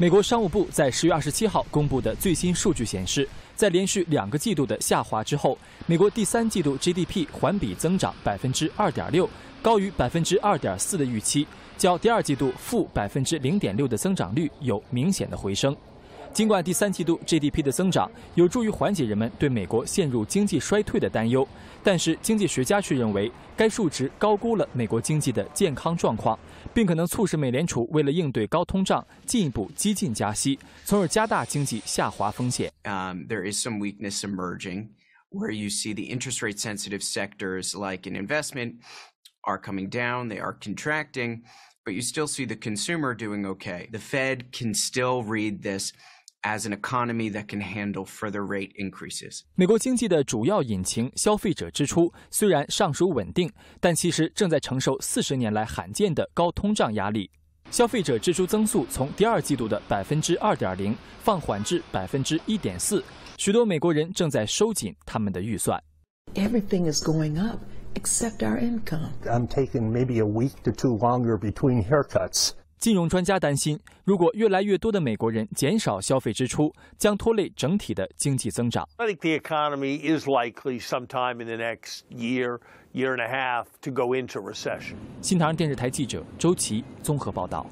美国商务部在十月二十七号公布的最新数据显示，在连续两个季度的下滑之后，美国第三季度 GDP 环比增长百分之二点六，高于百分之二点四的预期，较第二季度负百分之零点六的增长率有明显的回升。尽管第三季度 GDP 的增长有助于缓解人们对美国陷入经济衰退的担忧，但是经济学家却认为该数值高估了美国经济的健康状况，并可能促使美联储为了应对高通胀进一步激进加息，从而加大经济下滑风险。Um, t h e r e is some weakness emerging where you see the interest rate sensitive sectors like a n investment are coming down, they are contracting, but you still see the consumer doing okay. The Fed can still read this. as an that can handle rate increases。economy further 美国经济的主要引擎——消费者支出，虽然尚属稳定，但其实正在承受四十年来罕见的高通胀压力。消费者支出增速从第二季度的百分之二点零放缓至百分之一点四，许多美国人正在收紧他们的预算。Everything is going up except our income. I'm taking maybe a week to two longer between haircuts. 金融专家担心，如果越来越多的美国人减少消费支出，将拖累整体的经济增长。I think the economy is likely sometime in the next year, year and a half to go into recession。新唐人电视台记者周琦综合报道。